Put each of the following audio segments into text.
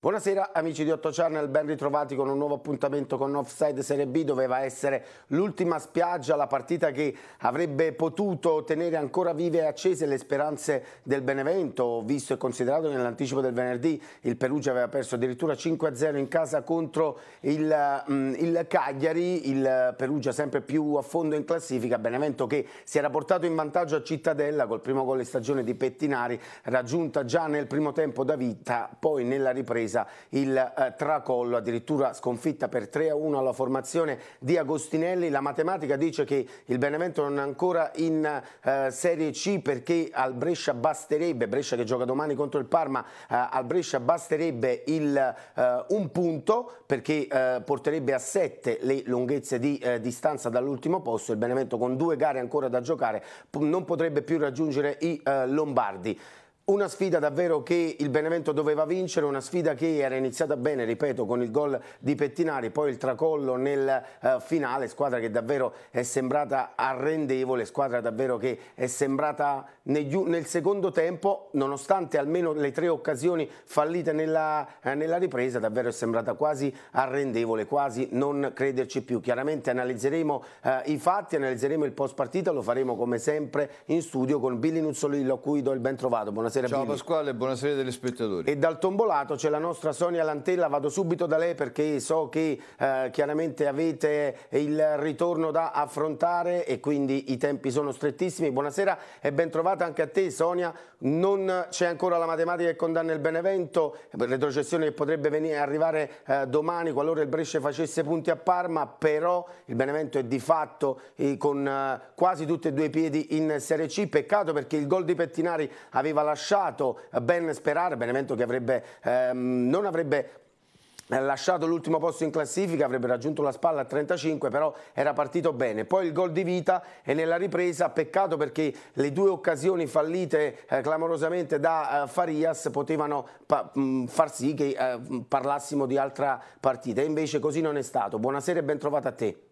Buonasera amici di 8 Channel, ben ritrovati con un nuovo appuntamento con Offside Serie B, doveva essere l'ultima spiaggia, la partita che avrebbe potuto tenere ancora vive e accese le speranze del Benevento, visto e considerato che nell'anticipo del venerdì il Perugia aveva perso addirittura 5-0 in casa contro il, mm, il, Cagliari, il Perugia sempre più a fondo in classifica, Benevento che si era portato in vantaggio a Cittadella col primo gol di stagione di Pettinari, raggiunta già nel primo tempo da Vita, poi nella ripresa ripresa il eh, tracollo, addirittura sconfitta per 3-1 alla formazione di Agostinelli. La matematica dice che il Benevento non è ancora in eh, Serie C perché al Brescia basterebbe, Brescia che gioca domani contro il Parma, eh, al Brescia basterebbe il, eh, un punto perché eh, porterebbe a 7 le lunghezze di eh, distanza dall'ultimo posto. Il Benevento con due gare ancora da giocare non potrebbe più raggiungere i Lombardi. Una sfida davvero che il Benevento doveva vincere, una sfida che era iniziata bene, ripeto, con il gol di Pettinari, poi il tracollo nel uh, finale, squadra che davvero è sembrata arrendevole, squadra davvero che è sembrata nel secondo tempo, nonostante almeno le tre occasioni fallite nella, eh, nella, ripresa, davvero è sembrata quasi arrendevole, quasi non crederci più. Chiaramente analizzeremo eh, i fatti, analizzeremo il post partita, lo faremo come sempre in studio con Billy Nuzzolillo a cui do il ben trovato. Buonasera Ciao Billy. Pasquale, buonasera degli spettatori. E dal tombolato c'è la nostra Sonia Lantella, vado subito da lei perché so che eh, chiaramente avete il ritorno da affrontare e quindi i tempi sono strettissimi. Buonasera e ben trovato arrivata anche a te Sonia, non c'è ancora la matematica che condanna il Benevento, retrocessione che potrebbe venire, arrivare eh, domani qualora il Brescia facesse punti a Parma, però il Benevento è di fatto eh, con eh, quasi tutti e due i piedi in Serie C, peccato perché il gol di Pettinari aveva lasciato ben sperare, Benevento che avrebbe, ehm, non avrebbe eh, lasciato l'ultimo posto in classifica, avrebbe raggiunto la spalla a 35, però era partito bene. Poi il gol di vita e nella ripresa, peccato perché le due occasioni fallite eh, clamorosamente da eh, Farias potevano pa mh, mm, far sì che eh, parlassimo di altra partita. E invece così non è stato. Buonasera e ben trovato a te.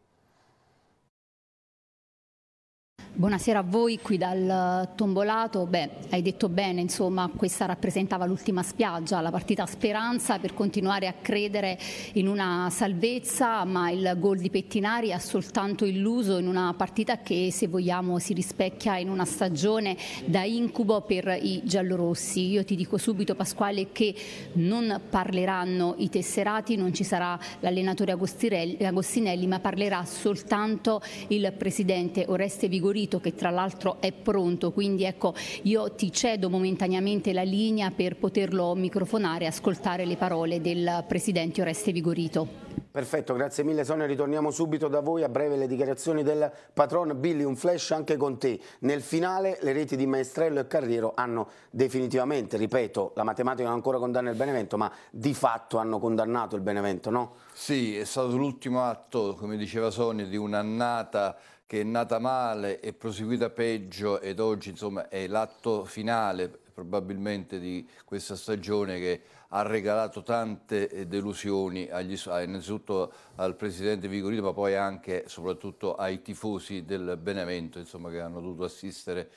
Buonasera a voi qui dal eh, Tombolato. Beh, hai detto bene, insomma, questa rappresentava l'ultima spiaggia, la partita speranza per continuare a credere in una salvezza, ma il gol di Pettinari ha soltanto illuso in una partita che, se vogliamo, si rispecchia in una stagione da incubo per i giallorossi. Io ti dico subito, Pasquale, che non parleranno i tesserati, non ci sarà l'allenatore Agostinelli, ma parlerà soltanto il presidente Oreste Vigorino sito che tra l'altro è pronto, quindi ecco io ti cedo momentaneamente la linea per poterlo microfonare e ascoltare le parole del Presidente Oreste Vigorito. Perfetto, grazie mille Sonia, ritorniamo subito da voi a breve le dichiarazioni del patron Billy, un flash anche con te. Nel finale le reti di Maestrello e Carriero hanno definitivamente, ripeto, la matematica non ancora condanna il Benevento, ma di fatto hanno condannato il Benevento, no? Sì, è stato l'ultimo atto, come diceva Sonia, di un'annata che è nata male, è proseguita peggio ed oggi insomma, è l'atto finale probabilmente di questa stagione che ha regalato tante eh, delusioni agli, innanzitutto al presidente Vigorito ma poi anche e soprattutto ai tifosi del Benevento insomma, che hanno dovuto assistere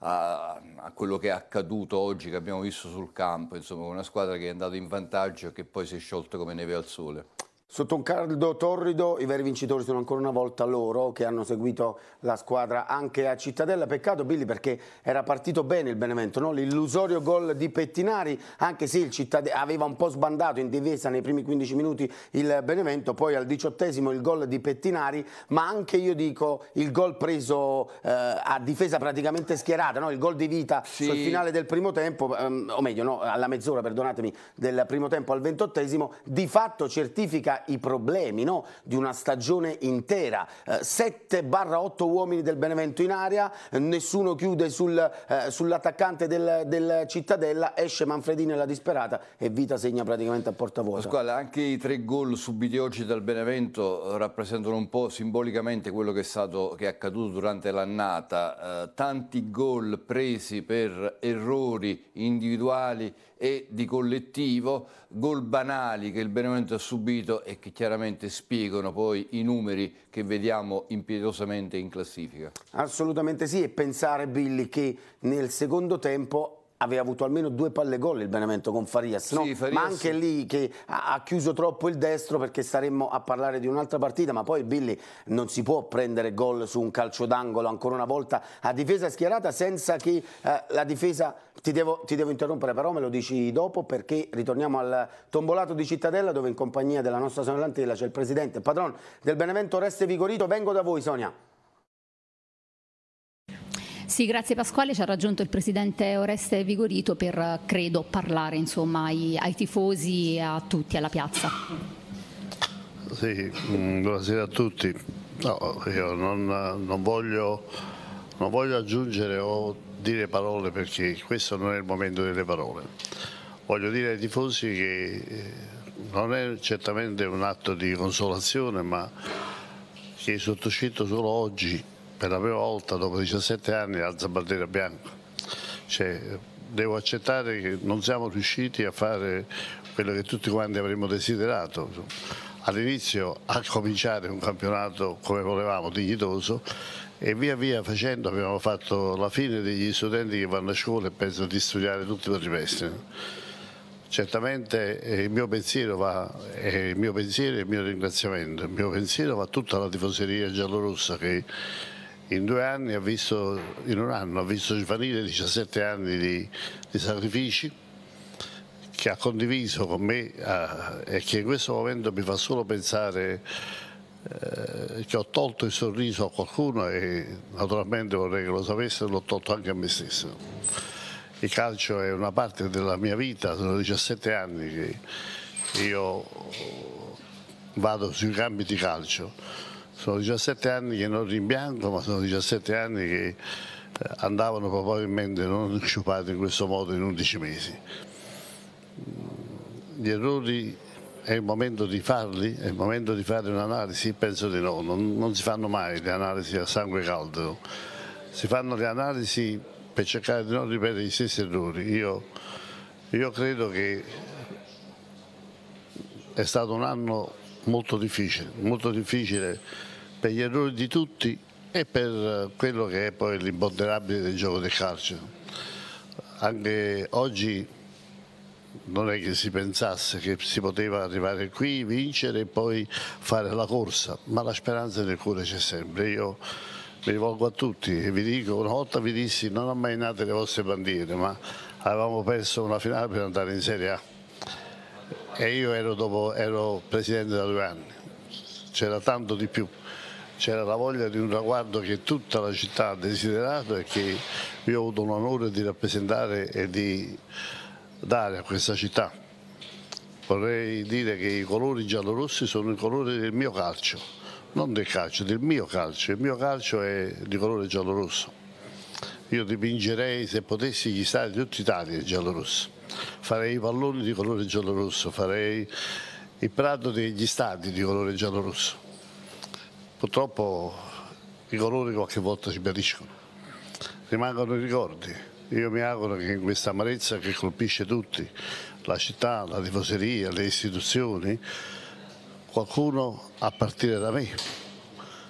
a, a, quello che è accaduto oggi che abbiamo visto sul campo insomma una squadra che è andata in vantaggio e che poi si è sciolta come neve al sole. Sotto un caldo torrido i veri vincitori sono ancora una volta loro che hanno seguito la squadra anche a Cittadella. Peccato Billy perché era partito bene il Benevento, no? l'illusorio gol di Pettinari, anche se il Cittadella aveva un po' sbandato in difesa nei primi 15 minuti il Benevento, poi al diciottesimo il gol di Pettinari, ma anche io dico il gol preso eh, a difesa praticamente schierata, no? il gol di vita sì. sul finale del primo tempo, ehm, o meglio no, alla mezz'ora perdonatemi, del primo tempo al ventottesimo, di fatto certifica i problemi no? di una stagione intera. Eh, 7-8 uomini del Benevento in aria, nessuno chiude sul, eh, sull'attaccante del, del, Cittadella, esce Manfredini alla disperata e Vita segna praticamente a porta vuota. Pasquale, anche i tre gol subiti oggi dal Benevento eh, rappresentano un po' simbolicamente quello che è, stato, che è accaduto durante l'annata. Eh, tanti gol presi per errori individuali e di collettivo, gol banali che il Benevento ha subito e che chiaramente spiegano poi i numeri che vediamo impietosamente in classifica. Assolutamente sì e pensare Billy che nel secondo tempo aveva avuto almeno due palle gol il Benevento con Farias, sì, Farias ma anche sì. lì che ha, chiuso troppo il destro perché staremmo a parlare di un'altra partita, ma poi Billy non si può prendere gol su un calcio d'angolo ancora una volta a difesa schierata senza che eh, la difesa... Ti devo, ti devo, interrompere però, me lo dici dopo perché ritorniamo al tombolato di Cittadella dove in compagnia della nostra Sonia Lantella c'è il presidente, il padron del Benevento Reste Vigorito, vengo da voi Sonia. Sì, grazie Pasquale, ci ha raggiunto il presidente Oreste Vigorito per, credo, parlare insomma, ai, ai tifosi e a tutti alla piazza. Sì, mm, buonasera a tutti. No, io non, non, voglio, non voglio aggiungere o dire parole perché questo non è il momento delle parole. Voglio dire ai tifosi che eh, non è certamente un atto di consolazione, ma che è sottoscritto solo oggi per la prima volta dopo 17 anni alza zabattiera bianca. Cioè, devo accettare che non siamo riusciti a fare quello che tutti quanti avremmo desiderato. All'inizio a cominciare un campionato come volevamo, dignitoso, e via via facendo abbiamo fatto la fine degli studenti che vanno a scuola e pensano di studiare tutti per ripestino. Certamente eh, il mio pensiero va, eh, il mio pensiero e il mio ringraziamento, il mio pensiero va a tutta la tifoseria giallorossa che in due anni, ha visto, in un anno, ha visto svanire 17 anni di, di sacrifici che ha condiviso con me eh, e che in questo momento mi fa solo pensare eh, che ho tolto il sorriso a qualcuno e naturalmente vorrei che lo sapesse, l'ho tolto anche a me stesso. Il calcio è una parte della mia vita, sono 17 anni che io vado sui campi di calcio sono 17 anni che non rimpianto, ma sono 17 anni che eh, andavano probabilmente non sciupati in questo modo in 11 mesi. Gli errori è il momento di farli, è il momento di fare un'analisi, penso di no, non, non si fanno mai le analisi a sangue caldo, si fanno le analisi per cercare di non ripetere gli stessi errori. Io, io credo che è stato un anno molto difficile, molto difficile per gli errori di tutti e per eh, quello che è poi l'imponderabile del gioco del calcio. Anche oggi non è che si pensasse che si poteva arrivare qui, vincere e poi fare la corsa, ma la speranza nel cuore c'è sempre. Io mi rivolgo a tutti e vi dico, una volta vi dissi non ho mai nate le vostre bandiere, ma avevamo perso una finale per andare in Serie A e io ero, dopo, ero presidente da due anni, c'era tanto di più c'era la voglia di un raguardo che tutta la città ha desiderato e che io ho avuto l'onore di rappresentare e di dare a questa città. Vorrei dire che i colori giallorossi sono i colori del mio calcio, non del calcio, del mio calcio. Il mio calcio è di colore giallorosso. Io dipingerei, se potessi, gli stati di tutta Italia in giallorosso. Farei i palloni di colore giallorosso, farei il prato degli stati di colore giallorosso. Purtroppo i colori qualche volta si periscono, rimangono i ricordi. Io mi auguro che in questa amarezza che colpisce tutti, la città, la tifoseria, le istituzioni, qualcuno a partire da me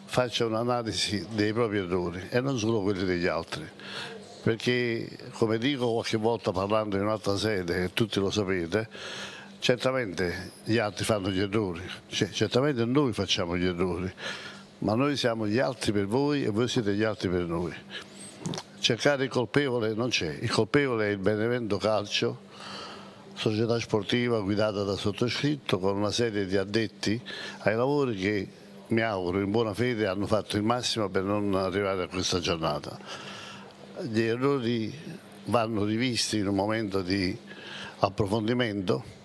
faccia un'analisi dei propri errori e non solo quelli degli altri perché come dico qualche volta parlando in un'altra sede e tutti lo sapete certamente gli altri fanno gli errori cioè, certamente noi facciamo gli errori ma noi siamo gli altri per voi e voi siete gli altri per noi. Cercare il colpevole non c'è, il colpevole è il Benevento Calcio, società sportiva guidata da sottoscritto con una serie di addetti ai lavori che mi auguro in buona fede hanno fatto il massimo per non arrivare a questa giornata. Gli errori vanno rivisti in un momento di approfondimento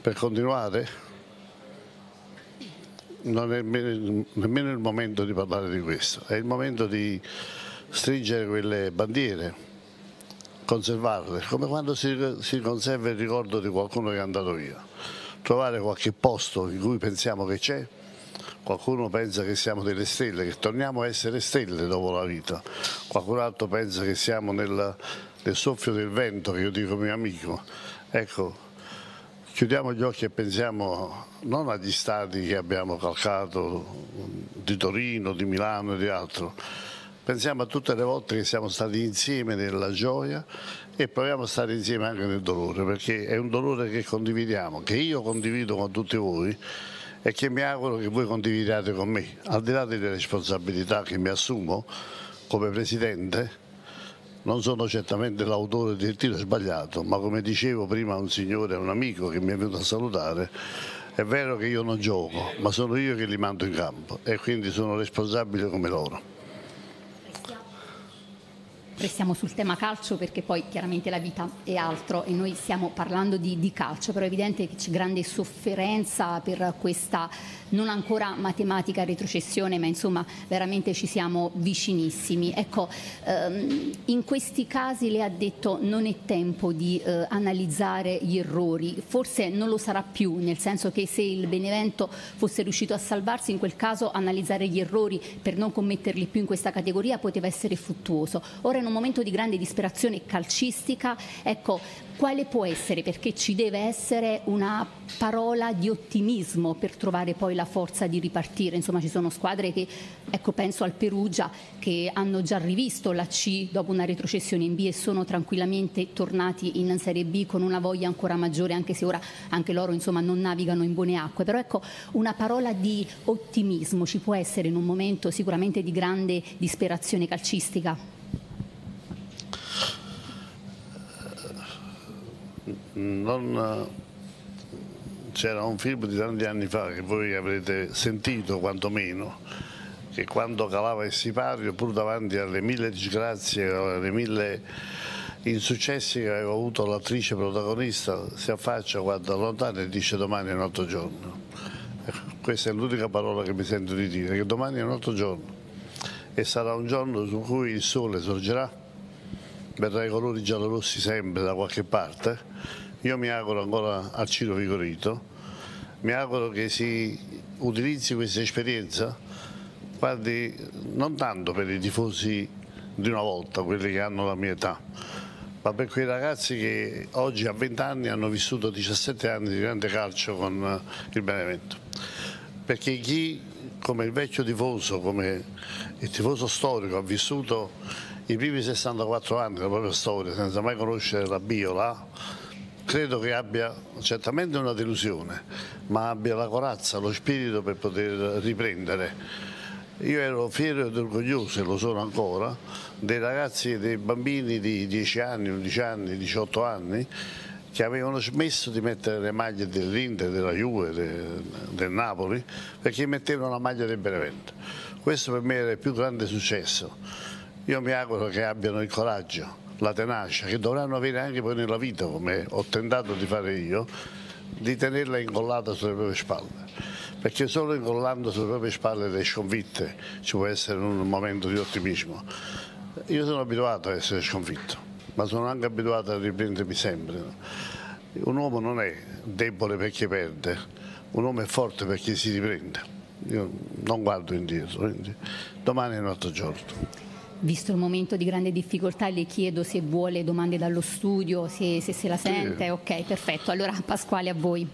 per continuare non è nemmeno il momento di parlare di questo, è il momento di stringere quelle bandiere, conservarle, come quando si, si conserva il ricordo di qualcuno che è andato via, trovare qualche posto in cui pensiamo che c'è, qualcuno pensa che siamo delle stelle, che torniamo a essere stelle dopo la vita, qualcun altro pensa che siamo nel, nel soffio del vento, che io dico mio amico, ecco chiudiamo gli occhi e pensiamo non agli stadi che abbiamo calcato di Torino, di Milano e di altro, pensiamo a tutte le volte che siamo stati insieme nella gioia e proviamo a stare insieme anche nel dolore, perché è un dolore che condividiamo, che io condivido con tutti voi e che mi auguro che voi condividiate con me, al di là delle responsabilità che mi assumo come Presidente non sono certamente l'autore del tiro sbagliato, ma come dicevo prima a un signore, a un amico che mi è venuto a salutare, è vero che io non gioco, ma sono io che li mando in campo e quindi sono responsabile come loro restiamo sul tema calcio perché poi chiaramente la vita è altro e noi stiamo parlando di, di calcio, però è evidente che c'è grande sofferenza per questa non ancora matematica retrocessione, ma insomma veramente ci siamo vicinissimi. Ecco, ehm, in questi casi lei ha detto non è tempo di eh, analizzare gli errori, forse non lo sarà più, nel senso che se il Benevento fosse riuscito a salvarsi, in quel caso analizzare gli errori per non commetterli più in questa categoria poteva essere fruttuoso. Ora in un momento di grande disperazione calcistica, ecco, quale può essere, perché ci deve essere una parola di ottimismo per trovare poi la forza di ripartire. Insomma, ci sono squadre che, ecco, penso al Perugia, che hanno già rivisto la C dopo una retrocessione in B e sono tranquillamente tornati in Serie B con una voglia ancora maggiore, anche se ora anche loro insomma, non navigano in buone acque. Però ecco, una parola di ottimismo ci può essere in un momento sicuramente di grande disperazione calcistica. non... Eh, c'era un film di tanti anni fa che voi avrete sentito quantomeno, che quando calava il sipario, pur davanti alle mille disgrazie, alle mille insuccessi che aveva avuto l'attrice protagonista, si affaccia, guarda lontano e dice domani è un altro giorno. Ecco, questa è l'unica parola che mi sento di dire, che domani è un altro giorno e sarà un giorno su cui il sole sorgerà, verrà i colori giallorossi sempre da qualche parte io mi auguro ancora a Ciro Vigorito, mi auguro che si utilizzi questa esperienza, guardi, non tanto per i tifosi di una volta, quelli che hanno la mia età, ma per quei ragazzi che oggi a 20 anni hanno vissuto 17 anni di grande calcio con eh, il Benevento. Perché chi, come il vecchio tifoso, come il tifoso storico, ha vissuto i primi 64 anni della propria storia senza mai conoscere la Biola, credo che abbia certamente una delusione, ma abbia la corazza, lo spirito per poter riprendere. Io ero fiero ed orgoglioso, e lo sono ancora, dei ragazzi e dei bambini di 10 anni, 11 anni, 18 anni che avevano smesso di mettere le maglie dell'Inter, della Juve, de, del Napoli, perché mettevano la maglia del Benevento. Questo per me era il più grande successo. Io mi auguro che abbiano il coraggio la tenacia, che dovranno avere anche poi nella vita, come ho tentato di fare io, di tenerla incollata sulle proprie spalle. Perché solo incollando sulle proprie spalle le sconfitte ci può essere un momento di ottimismo. Io sono abituato a essere sconfitto, ma sono anche abituato a riprendermi sempre. Un uomo non è debole perché perde, un uomo è forte perché si riprende. Io non guardo indietro, quindi domani è un altro giorno. Visto il momento di grande difficoltà, le chiedo se vuole domande dallo studio, se, se, se la sente. Sì. Ok, perfetto. Allora Pasquale a voi.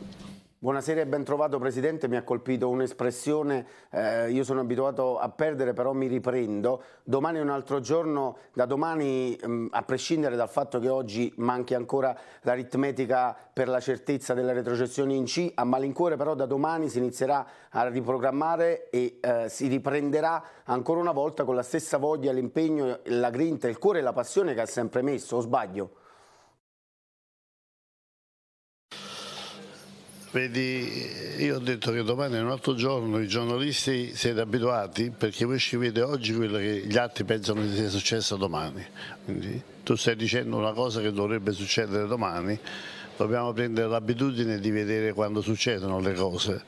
Buonasera e ben trovato Presidente, mi ha colpito un'espressione, eh, io sono abituato a perdere però mi riprendo, domani è un altro giorno, da domani mh, mm, a prescindere dal fatto che oggi manchi ancora l'aritmetica per la certezza della retrocessione in C, a malincuore però da domani si inizierà a riprogrammare e eh, si riprenderà ancora una volta con la stessa voglia, l'impegno, la grinta, il cuore e la passione che ha sempre messo, o sbaglio? Vedi, io ho detto che domani è un altro giorno, i giornalisti siete abituati perché voi scrivete oggi quello che gli altri pensano che sia successo domani. Quindi tu stai dicendo una cosa che dovrebbe succedere domani, dobbiamo prendere l'abitudine di vedere quando succedono le cose.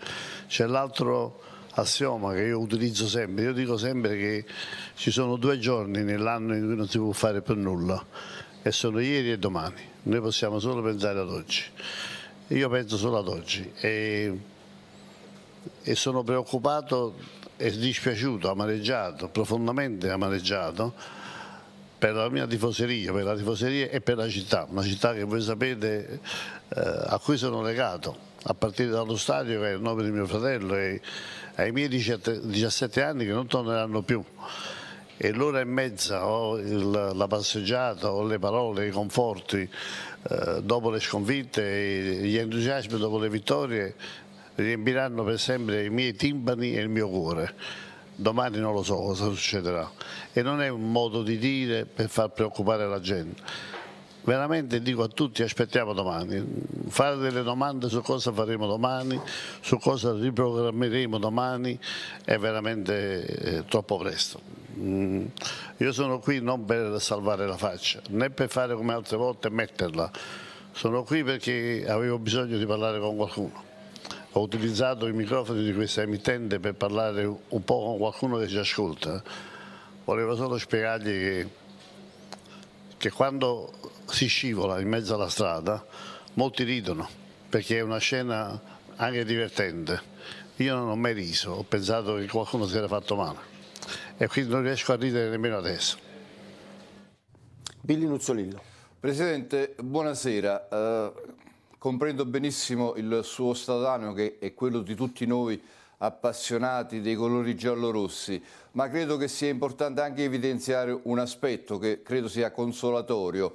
C'è l'altro assioma che io utilizzo sempre, io dico sempre che ci sono due giorni nell'anno in cui non si può fare più nulla e sono ieri e domani, noi possiamo solo pensare ad oggi io penso solo ad oggi e, e sono preoccupato e dispiaciuto, amareggiato, profondamente amareggiato per la mia tifoseria, per la tifoseria e per la città, una città che voi sapete eh, a cui sono legato, a partire dallo stadio che è il nome di mio fratello e ai miei 17 anni che non torneranno più e l'ora e mezza o il, la passeggiata o le parole, i conforti eh, dopo le sconfitte, gli entusiasmi dopo le vittorie riempiranno per sempre i miei timpani e il mio cuore. Domani non lo so cosa succederà e non è un modo di dire per far preoccupare la gente. Veramente dico a tutti aspettiamo domani, fare delle domande su cosa faremo domani, su cosa riprogrammeremo domani è veramente eh, troppo presto. Mm. io sono qui non per salvare la faccia, né per fare come altre volte metterla, sono qui perché avevo bisogno di parlare con qualcuno. Ho utilizzato i microfoni di questa emittente per parlare un po' con qualcuno che ci ascolta. Volevo solo spiegargli che, che quando si scivola in mezzo alla strada molti ridono perché è una scena anche divertente. Io non ho mai riso, ho pensato che qualcuno si era fatto male e quindi non riesco a ridere nemmeno adesso. Billy Nuzzolillo. Presidente, buonasera. Eh, comprendo benissimo il suo stato che è quello di tutti noi appassionati dei colori giallo-rossi, ma credo che sia importante anche evidenziare un aspetto che credo sia consolatorio.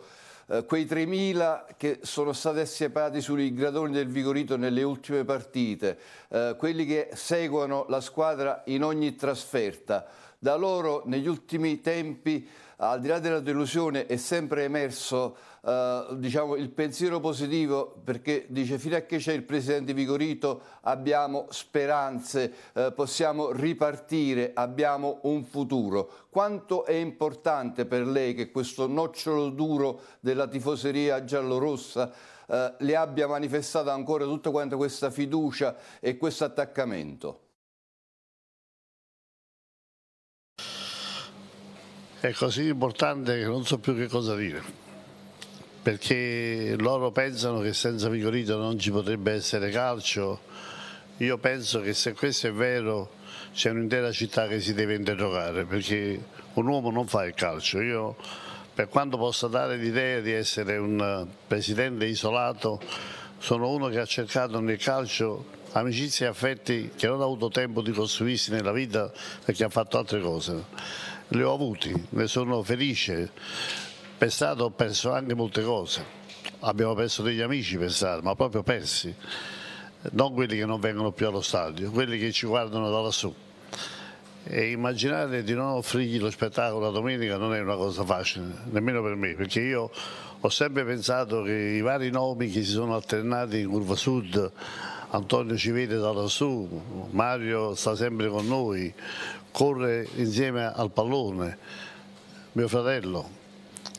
Eh, quei 3.000 che sono stati assiepati sui gradoni del Vigorito nelle ultime partite, eh, quelli che seguono la squadra in ogni trasferta, da loro negli ultimi tempi, al di là della delusione, è sempre emerso eh, diciamo, il pensiero positivo perché dice fino a che c'è il presidente Vigorito abbiamo speranze, eh, possiamo ripartire, abbiamo un futuro. Quanto è importante per lei che questo nocciolo duro della tifoseria giallorossa eh, le abbia manifestato ancora tutta questa fiducia e questo attaccamento? è così importante che non so più che cosa dire, perché loro pensano che senza Vigorito non ci potrebbe essere calcio, io penso che se questo è vero c'è un'intera città che si deve interrogare, perché un uomo non fa il calcio, io per quanto possa dare l'idea di essere un presidente isolato, sono uno che ha cercato nel calcio amicizie e affetti che non ha avuto tempo di costruirsi nella vita perché ha fatto altre cose li ho avuti, ne sono felice. Per strada ho perso anche molte cose, abbiamo perso degli amici per strada, ma proprio persi, non quelli che non vengono più allo stadio, quelli che ci guardano da lassù. E immaginare di non offrirgli lo spettacolo la domenica non è una cosa facile, nemmeno per me, perché io ho sempre pensato che i vari nomi che si sono alternati in Curva Sud Antonio ci vede da lassù, Mario sta sempre con noi, corre insieme al pallone, mio fratello,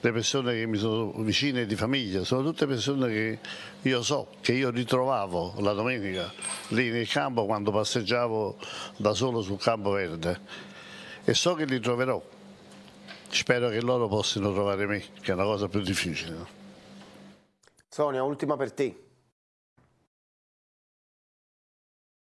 le persone che mi sono vicine di famiglia, sono tutte persone che io so, che io ritrovavo la domenica lì nel campo quando passeggiavo da solo sul campo verde e so che li troverò. Spero che loro possano trovare me, che è una cosa più difficile. Sonia, ultima per te.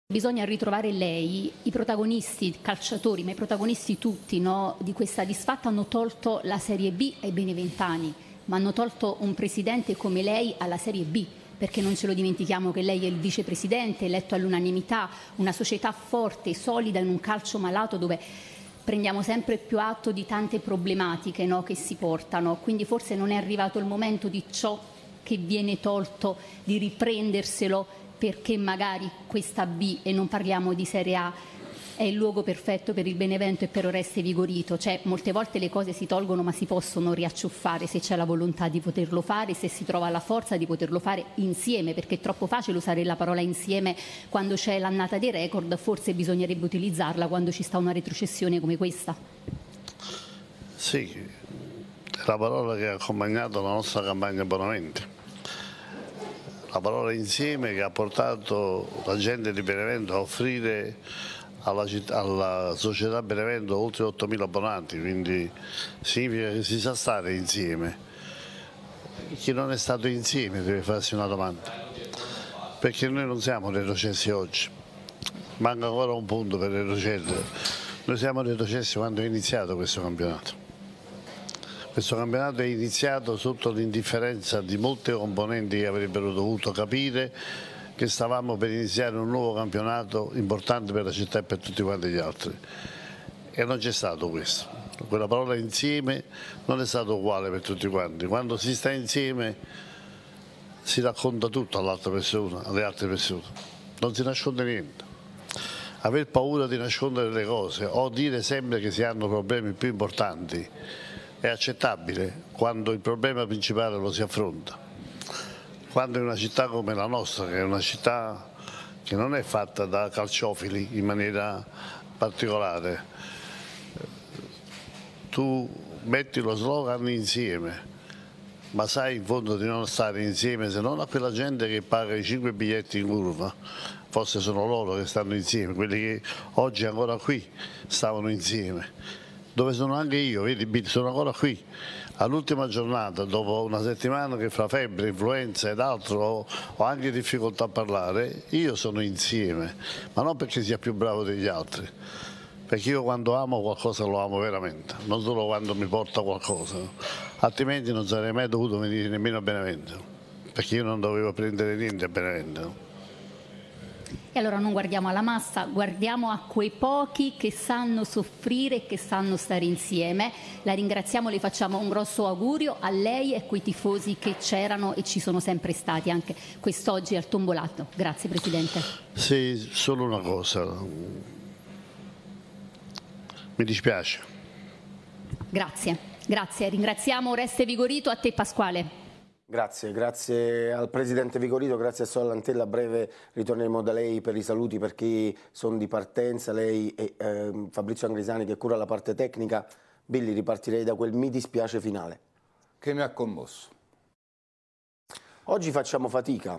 Bisogna ritrovare lei, i protagonisti, calciatori, ma i protagonisti tutti no, di questa disfatta hanno tolto la Serie B ai beneventani, ma hanno tolto un presidente come lei alla Serie B, perché non ce lo dimentichiamo che lei è il vicepresidente, eletto all'unanimità, una società forte, solida in un calcio malato dove prendiamo sempre più atto di tante problematiche no, che si portano, quindi forse non è arrivato il momento di ciò che viene tolto, di riprenderselo perché magari questa B e non parliamo di Serie A è il luogo perfetto per il Benevento e per Oreste Vigorito, cioè molte volte le cose si tolgono ma si possono riacciuffare se c'è la volontà di poterlo fare, se si trova la forza di poterlo fare insieme, perché è troppo facile usare la parola insieme quando c'è l'annata dei record, forse bisognerebbe utilizzarla quando ci sta una retrocessione come questa. Sì, è la parola che ha accompagnato la nostra campagna abbonamenti la parola insieme che ha portato la gente di Benevento a offrire alla, città, alla società Benevento oltre 8.000 abbonanti, quindi significa che si sa stare insieme. Chi non è stato insieme deve farsi una domanda, perché noi non siamo retrocessi oggi, manca ancora un punto per retrocedere, noi siamo retrocessi quando è iniziato questo campionato. Questo campionato è iniziato sotto l'indifferenza di molte componenti che avrebbero dovuto capire che stavamo per iniziare un nuovo campionato importante per la città e per tutti quanti gli altri. E non c'è stato questo. Quella parola insieme non è stata uguale per tutti quanti. Quando si sta insieme si racconta tutto all'altra persona, alle altre persone. Non si nasconde niente. Aver paura di nascondere le cose o dire sempre che si hanno problemi più importanti è accettabile quando il problema principale lo si affronta. Quando in una città come la nostra, che è una città che non è fatta da calciofili in maniera particolare, tu metti lo slogan insieme, ma sai in fondo di non stare insieme se non a quella gente che paga i 5 biglietti in curva, forse sono loro che stanno insieme, quelli che oggi ancora qui stavano insieme dove sono anche io, vedi, sono ancora qui. All'ultima giornata, dopo una settimana che fra febbre, influenza ed altro ho anche difficoltà a parlare, io sono insieme, ma non perché sia più bravo degli altri, perché io quando amo qualcosa lo amo veramente, non solo quando mi porta qualcosa, altrimenti non sarei mai dovuto venire nemmeno a Benevento, perché io non dovevo prendere niente a Benevento. E allora non guardiamo alla massa, guardiamo a quei pochi che sanno soffrire e che sanno stare insieme. La ringraziamo, le facciamo un grosso augurio a lei e a quei tifosi che c'erano e ci sono sempre stati anche quest'oggi al tombolato. Grazie Presidente. Sì, solo una cosa. Mi dispiace. Grazie, grazie. Ringraziamo Oreste Vigorito, a te Pasquale. Grazie, grazie al Presidente Vigorito, grazie a Sola Lantella, a breve ritorneremo da lei per i saluti per chi sono di partenza, lei e eh, Fabrizio Angrisani che cura la parte tecnica. Billy, ripartirei da quel mi dispiace finale. Che mi ha commosso. Oggi facciamo fatica,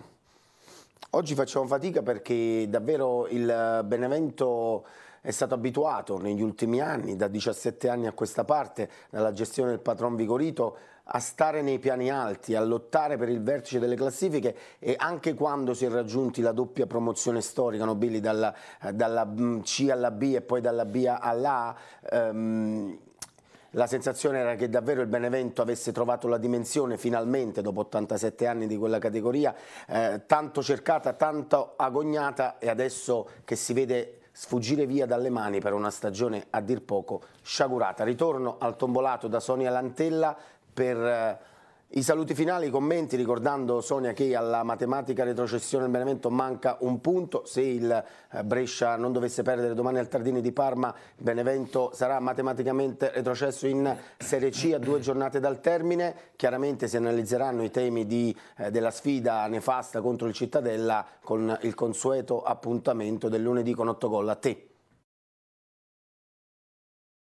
oggi facciamo fatica perché davvero il Benevento è stato abituato negli ultimi anni, da 17 anni a questa parte, dalla gestione del patron Vigorito, a stare nei piani alti, a lottare per il vertice delle classifiche e anche quando si è raggiunti la doppia promozione storica, Nobili dalla, dalla mm, C alla B e poi dalla B alla A, ehm, la sensazione era che davvero il Benevento avesse trovato la dimensione finalmente dopo 87 anni di quella categoria, eh, tanto cercata, tanto agognata e adesso che si vede sfuggire via dalle mani per una stagione a dir poco sciagurata. Ritorno al tombolato da Sonia Lantella, per eh, i saluti finali, i commenti, ricordando Sonia che alla matematica retrocessione del Benevento manca un punto, se il eh, Brescia non dovesse perdere domani al Tardini di Parma, Benevento sarà matematicamente retrocesso in Serie C a due giornate dal termine, chiaramente si analizzeranno i temi di, eh, della sfida nefasta contro il Cittadella con il consueto appuntamento del lunedì con otto gol a te.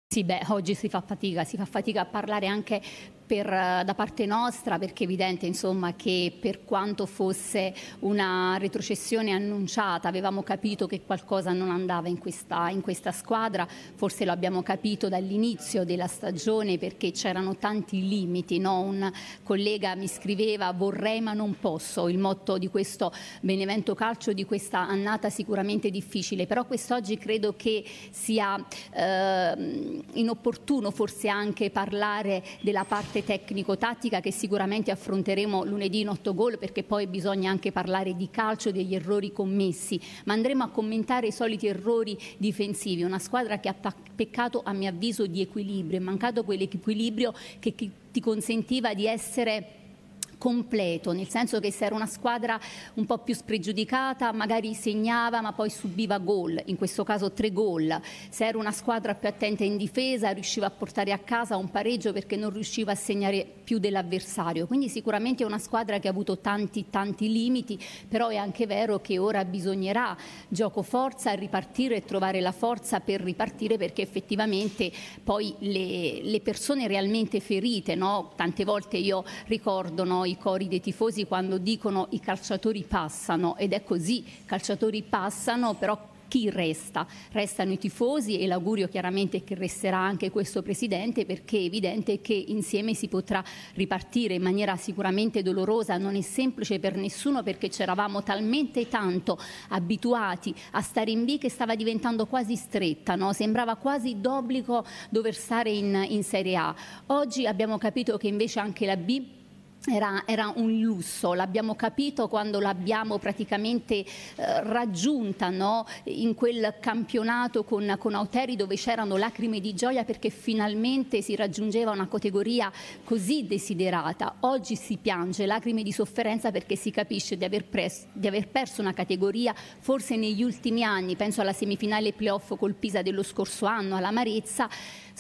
Sì, beh, oggi si fa fatica, si fa fatica a parlare anche per, eh, da parte nostra perché è evidente insomma, che per quanto fosse una retrocessione annunciata avevamo capito che qualcosa non andava in questa, in questa squadra, forse lo abbiamo capito dall'inizio della stagione perché c'erano tanti limiti, no? un collega mi scriveva vorrei ma non posso, il motto di questo Benevento Calcio di questa annata sicuramente difficile, però quest'oggi credo che sia eh, inopportuno forse anche parlare della parte parte tecnico-tattica che sicuramente affronteremo lunedì in 8 gol perché poi bisogna anche parlare di calcio, degli errori commessi, ma andremo a commentare i soliti errori difensivi, una squadra che ha peccato a mio avviso di equilibrio, è mancato quell'equilibrio che ti consentiva di essere completo, nel senso che se era una squadra un po' più spregiudicata magari segnava ma poi subiva gol, in questo caso tre gol, se era una squadra più attenta in difesa riusciva a portare a casa un pareggio perché non riusciva a segnare più dell'avversario, quindi sicuramente è una squadra che ha avuto tanti tanti limiti, però è anche vero che ora bisognerà gioco forza, ripartire e trovare la forza per ripartire perché effettivamente poi le, le persone realmente ferite, no? tante volte io ricordo no, i cori dei tifosi quando dicono i calciatori passano ed è così, i calciatori passano però chi resta? Restano i tifosi e l'augurio chiaramente che resterà anche questo Presidente perché è evidente che insieme si potrà ripartire in maniera sicuramente dolorosa, non è semplice per nessuno perché c'eravamo talmente tanto abituati a stare in B che stava diventando quasi stretta, no? sembrava quasi d'obbligo dover stare in, in Serie A. Oggi abbiamo capito che invece anche la B era, era, un lusso, l'abbiamo capito quando l'abbiamo praticamente eh, raggiunta no? in quel campionato con, con Auteri dove c'erano lacrime di gioia perché finalmente si raggiungeva una categoria così desiderata. Oggi si piange lacrime di sofferenza perché si capisce di aver, pres- di aver perso una categoria forse negli ultimi anni, penso alla semifinale playoff col Pisa dello scorso anno, all'amarezza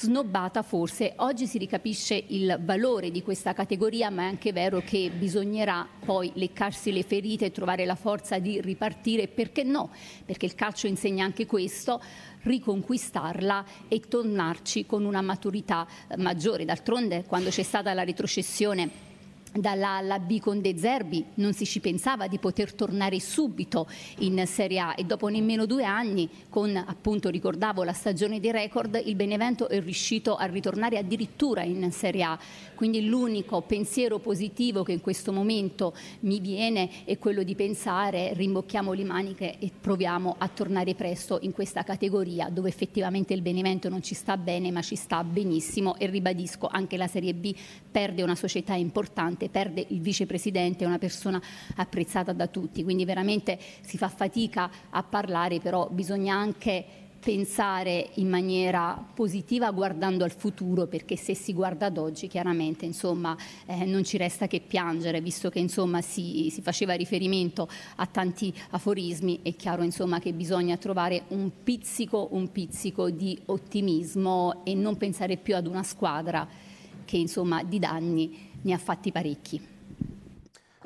snobbata forse. Oggi si ricapisce il valore di questa categoria, ma è anche vero che bisognerà poi leccarsi le ferite e trovare la forza di ripartire, perché no? Perché il calcio insegna anche questo riconquistarla e tornarci con una maturità eh, maggiore. D'altronde, quando c'è stata la retrocessione dalla alla B con De Zerbi non si ci pensava di poter tornare subito in Serie A e dopo nemmeno due anni con appunto ricordavo la stagione dei record il Benevento è riuscito a ritornare addirittura in Serie A quindi l'unico pensiero positivo che in questo momento mi viene è quello di pensare rimbocchiamo le maniche e proviamo a tornare presto in questa categoria dove effettivamente il Benevento non ci sta bene ma ci sta benissimo e ribadisco anche la Serie B perde una società importante importante, perde il vicepresidente, una persona apprezzata da tutti, quindi veramente si fa fatica a parlare, però bisogna anche pensare in maniera positiva guardando al futuro perché se si guarda ad oggi chiaramente insomma, eh, non ci resta che piangere visto che insomma, si, si, faceva riferimento a tanti aforismi è chiaro insomma, che bisogna trovare un pizzico, un pizzico di ottimismo e non pensare più ad una squadra che di danni ne ha fatti parecchi.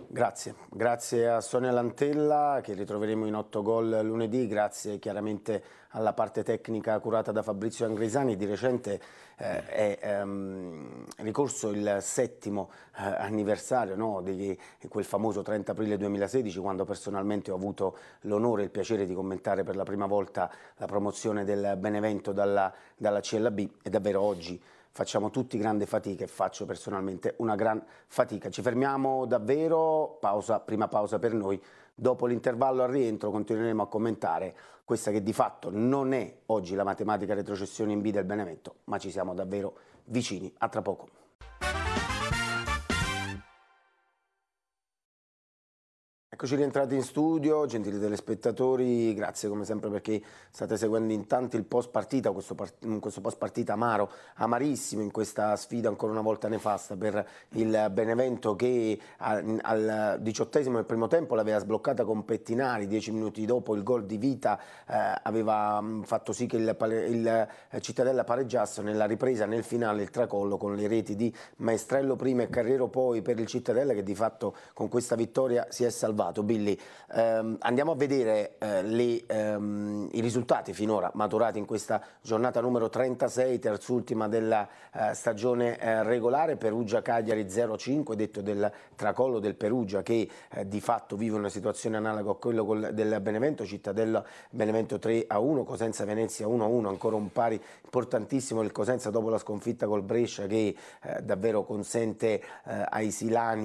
Grazie, grazie a Sonia Lantella che ritroveremo in 8 gol lunedì, grazie chiaramente alla parte tecnica curata da Fabrizio Angresani, di recente eh, è ehm, ricorso il settimo eh, anniversario no, di quel famoso 30 aprile 2016 quando personalmente ho avuto l'onore e il piacere di commentare per la prima volta la promozione del Benevento dalla, dalla CLB e davvero oggi facciamo tutti grande fatica e faccio personalmente una gran fatica. Ci fermiamo davvero, pausa, prima pausa per noi, dopo l'intervallo al rientro continueremo a commentare questa che di fatto non è oggi la matematica retrocessione in B del Benevento, ma ci siamo davvero vicini. A tra poco. Eccoci rientrati in studio, gentili telespettatori, grazie come sempre perché state seguendo in tanti il post partita, questo, part- questo, post partita amaro, amarissimo in questa sfida ancora una volta nefasta per il Benevento che al, al diciottesimo del primo tempo l'aveva sbloccata con Pettinari, dieci minuti dopo il gol di Vita eh, aveva mm, fatto sì che il, il, il eh, Cittadella pareggiasse nella ripresa, nel finale il tracollo con le reti di Maestrello prima e Carriero poi per il Cittadella che di fatto con questa vittoria si è salvato ricordato Billy, ehm, andiamo a vedere eh, le, ehm, i risultati finora maturati in questa giornata numero 36, terzultima della eh, stagione eh, regolare, Perugia-Cagliari 0-5, detto del tracollo del Perugia che eh, di fatto vive una situazione analoga a quella del Benevento, Cittadella Benevento 3-1, Cosenza-Venezia 1-1, ancora un pari importantissimo il Cosenza dopo la sconfitta col Brescia che eh, davvero consente eh, ai Silani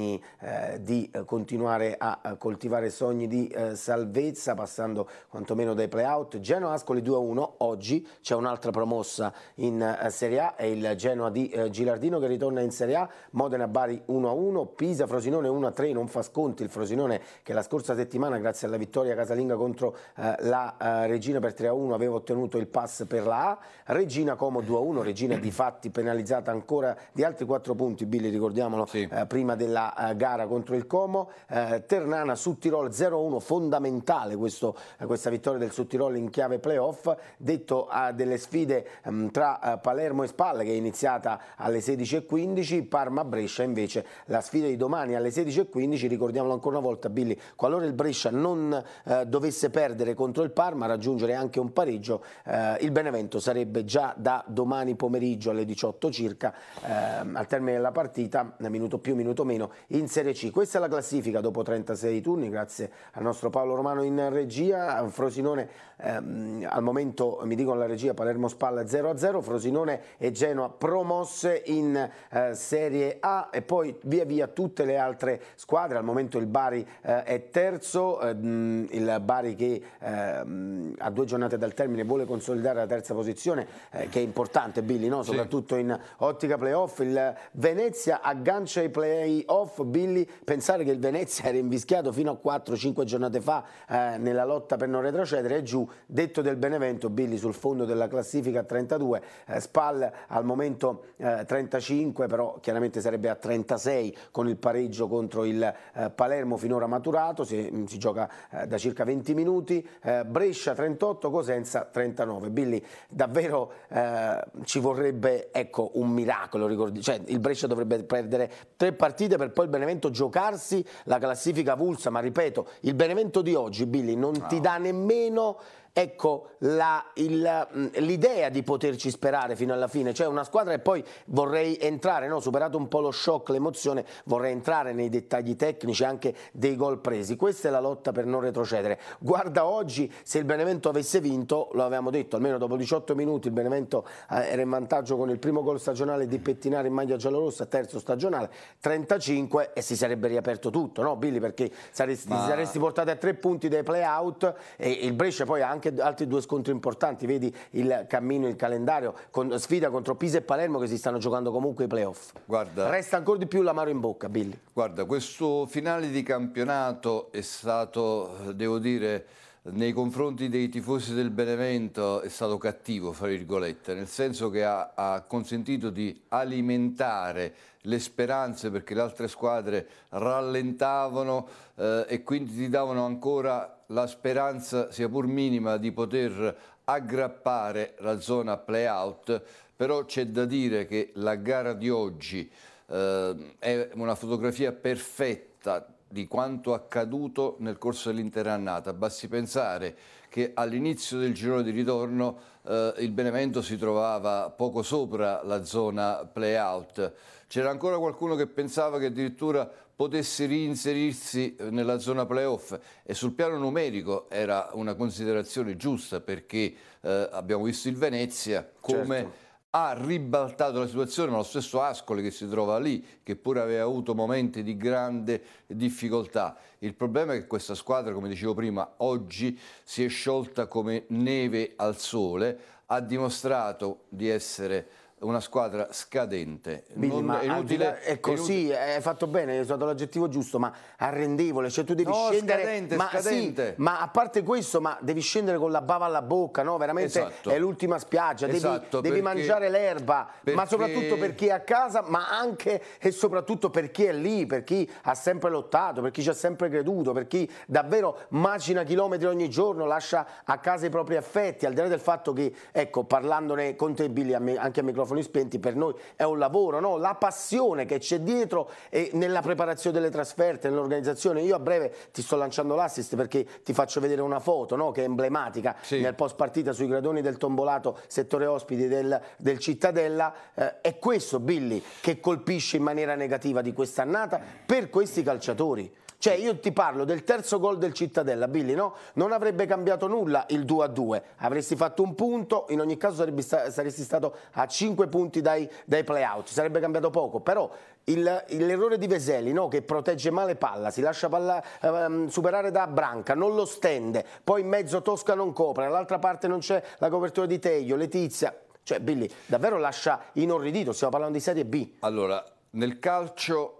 di continuare a, a coltivare sogni di eh, salvezza passando quantomeno dai playout. out Genoa Ascoli 2-1, oggi c'è un'altra promossa in eh, Serie A, è il Genoa di eh, Gilardino che ritorna in Serie A, Modena Bari 1-1, Pisa Frosinone 1-3, non fa sconti il Frosinone che la scorsa settimana grazie alla vittoria casalinga contro eh, la eh, Regina per 3-1 aveva ottenuto il pass per la A, Regina Como 2-1, Regina di fatti penalizzata ancora di altri 4 punti, Billy ricordiamolo, sì. Eh, prima della gara contro il Como, Ternana Sud Tirol 0-1, fondamentale questo, eh, questa vittoria del Sud Tirol in chiave playoff, detto a delle sfide mh, ehm, tra eh, Palermo e Spalle che è iniziata alle 16.15, Parma-Brescia invece la sfida di domani alle 16.15, ricordiamolo ancora una volta Billy, qualora il Brescia non uh, dovesse perdere contro il Parma, raggiungere anche un pareggio, uh, il Benevento sarebbe già da domani pomeriggio alle 18 circa, ehm, al termine della partita, minuto più, minuto meno, in Serie C. Questa è la classifica dopo 36 turni turni, grazie al nostro Paolo Romano in regia, Frosinone ehm, al momento mi dicono la regia Palermo Spalla 0-0, Frosinone e Genoa promosse in eh, Serie A e poi via via tutte le altre squadre, al momento il Bari eh, è terzo, ehm, il Bari che ehm, a due giornate dal termine vuole consolidare la terza posizione eh, che è importante Billy, no? soprattutto sì. in ottica playoff, il Venezia aggancia i playoff, Billy pensare che il Venezia era invischiato fino a 4-5 giornate fa eh, nella lotta per non retrocedere è giù detto del Benevento, Billy sul fondo della classifica a 32, eh, Spal al momento eh, 35, però chiaramente sarebbe a 36 con il pareggio contro il eh, Palermo finora maturato, si, mm, si gioca eh, da circa 20 minuti, eh, Brescia 38, Cosenza 39. Billy davvero eh, ci vorrebbe ecco, un miracolo, ricordi, cioè, il Brescia dovrebbe perdere tre partite per poi il Benevento giocarsi la classifica vulsa, ma ripeto, il Benevento di oggi Billy non wow. ti dà nemmeno ecco mm, l'idea di poterci sperare fino alla fine, cioè una squadra e poi vorrei entrare, no? superato un po' lo shock, l'emozione, vorrei entrare nei dettagli tecnici anche dei gol presi, questa è la lotta per non retrocedere, guarda oggi se il Benevento avesse vinto, lo avevamo detto, almeno dopo 18 minuti il Benevento eh, era in vantaggio con il primo gol stagionale di pettinare in maglia giallorossa, terzo stagionale, 35 e si sarebbe riaperto tutto, no Billy? Perché saresti, Ma... saresti portato a tre punti dai play-out e il Brescia poi ha anche anche altri due scontri importanti, vedi il cammino, il calendario, con sfida contro Pisa e Palermo che si stanno giocando comunque i playoff. Guarda, Resta ancora di più l'amaro in bocca, Billy. Guarda, questo finale di campionato è stato, devo dire, nei confronti dei tifosi del Benevento è stato cattivo, fra virgolette, nel senso che ha, ha consentito di alimentare le speranze perché le altre squadre rallentavano eh, e quindi ti davano ancora la speranza, sia pur minima, di poter aggrappare la zona playout, però c'è da dire che la gara di oggi eh, è una fotografia perfetta di quanto accaduto nel corso dell'intera annata. Basti pensare che all'inizio del girone di ritorno eh, il Benevento si trovava poco sopra la zona play-out. C'era ancora qualcuno che pensava che addirittura potesse reinserirsi eh, nella zona playoff e sul piano numerico era una considerazione giusta perché eh, abbiamo visto il Venezia come... Certo ha ribaltato la situazione, ma lo stesso Ascoli che si trova lì, che pure aveva avuto momenti di grande difficoltà. Il problema è che questa squadra, come dicevo prima, oggi si è sciolta come neve al sole, ha dimostrato di essere una squadra scadente. Billy, non, è inutile, è così, hai fatto bene, hai usato l'aggettivo giusto, ma arrendevole, cioè tu devi no, scendere... Scadente, ma, scadente. Sì, ma a parte questo, ma devi scendere con la bava alla bocca, no? Veramente esatto. è l'ultima spiaggia, devi, esatto, devi perché, mangiare l'erba, perché... ma soprattutto per chi è a casa, ma anche e soprattutto per chi è lì, per chi ha sempre lottato, per chi ci ha sempre creduto, per chi davvero macina chilometri ogni giorno, lascia a casa i propri affetti, al di là del fatto che, ecco, parlandone con te Billy, anche a microfono, microfoni spenti per noi è un lavoro, no? la passione che c'è dietro e nella preparazione delle trasferte, nell'organizzazione. Io a breve ti sto lanciando l'assist perché ti faccio vedere una foto no? che è emblematica sì. nel post partita sui gradoni del tombolato, settore ospiti del, del Cittadella. Eh, è questo, Billy, che colpisce in maniera negativa di quest'annata per questi calciatori. Cioè io ti parlo del terzo gol del Cittadella, Billy, no? Non avrebbe cambiato nulla il 2-2, avresti fatto un punto, in ogni caso sta saresti stato a 5 punti dai, dai play-out, sarebbe cambiato poco, però l'errore di Veseli no? che protegge male palla, si lascia palla, ehm, superare da Branca, non lo stende, poi in mezzo Tosca non copre, dall'altra parte non c'è la copertura di Teglio, Letizia, cioè Billy davvero lascia inorridito, stiamo parlando di Serie B. Allora, nel calcio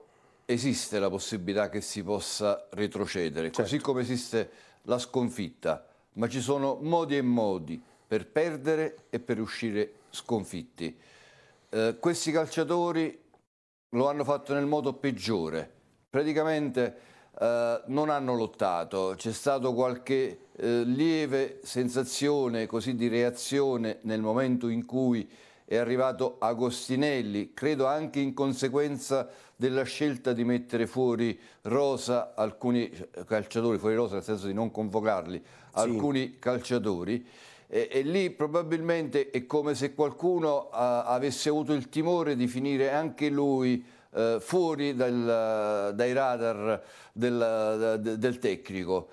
esiste la possibilità che si possa retrocedere, certo. così come esiste la sconfitta, ma ci sono modi e modi per perdere e per uscire sconfitti. Eh, questi calciatori lo hanno fatto nel modo peggiore, praticamente eh, non hanno lottato, c'è stata qualche eh, lieve sensazione così di reazione nel momento in cui è arrivato Agostinelli, credo anche in conseguenza della scelta di mettere fuori rosa alcuni calciatori, fuori rosa nel senso di non convocarli, alcuni calciatori. E, e, lì probabilmente è come se qualcuno a, avesse avuto il timore di finire anche lui eh, fuori dal, dai radar del, del tecnico.